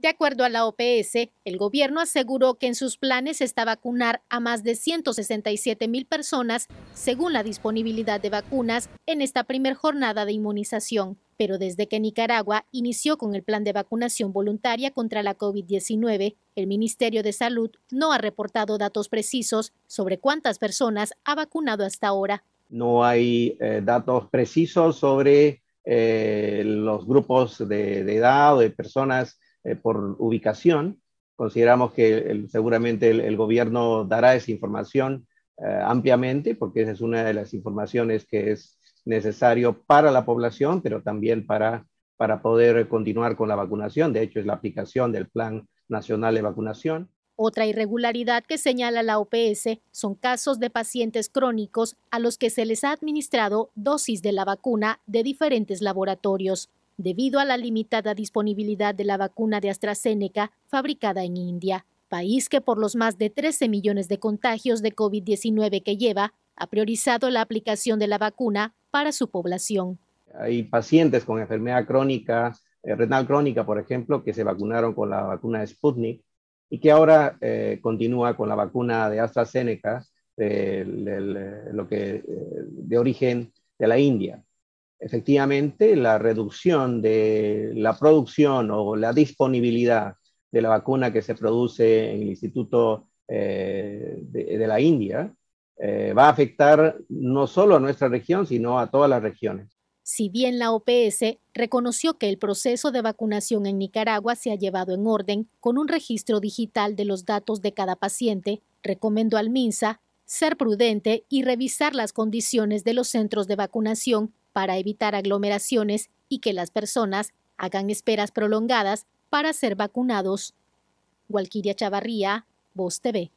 De acuerdo a la OPS, el gobierno aseguró que en sus planes está vacunar a más de 167 mil personas según la disponibilidad de vacunas en esta primer jornada de inmunización. Pero desde que Nicaragua inició con el plan de vacunación voluntaria contra la COVID-19, el Ministerio de Salud no ha reportado datos precisos sobre cuántas personas ha vacunado hasta ahora. No hay eh, datos precisos sobre eh, los grupos de, de edad o de personas eh, por ubicación. Consideramos que seguramente el, gobierno dará esa información eh, ampliamente, porque esa es una de las informaciones que es necesario para la población, pero también para, para poder continuar con la vacunación. De hecho, es la aplicación del Plan Nacional de Vacunación. Otra irregularidad que señala la OPS son casos de pacientes crónicos a los que se les ha administrado dosis de la vacuna de diferentes laboratorios debido a la limitada disponibilidad de la vacuna de AstraZeneca fabricada en India, país que por los más de 13 millones de contagios de COVID-19 que lleva, ha priorizado la aplicación de la vacuna para su población. Hay pacientes con enfermedad crónica, eh, renal crónica, por ejemplo, que se vacunaron con la vacuna de Sputnik y que ahora eh, continúa con la vacuna de AstraZeneca, eh, de origen de la India efectivamente la reducción de la producción o la disponibilidad de la vacuna que se produce en el Instituto eh, de, la India eh, va a afectar no solo a nuestra región, sino a todas las regiones. Si bien la OPS reconoció que el proceso de vacunación en Nicaragua se ha llevado en orden con un registro digital de los datos de cada paciente, recomendó al MINSA ser prudente y revisar las condiciones de los centros de vacunación para evitar aglomeraciones y que las personas hagan esperas prolongadas para ser vacunados. Chavarría, Voz TV.